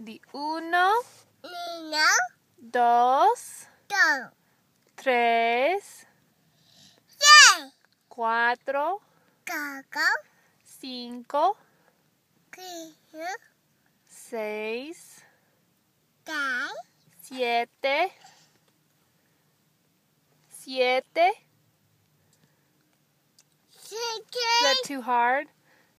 the uno. Uno. Dos. Dos. Tres. Tres. Cuatro. Cinco. Cinco. Seis. Siete. Siete. Siete. Is that too hard?